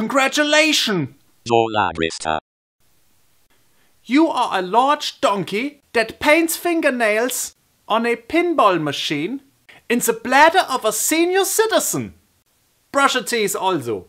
Congratulations! You are a large donkey that paints fingernails on a pinball machine in the bladder of a senior citizen. Brush your teeth also.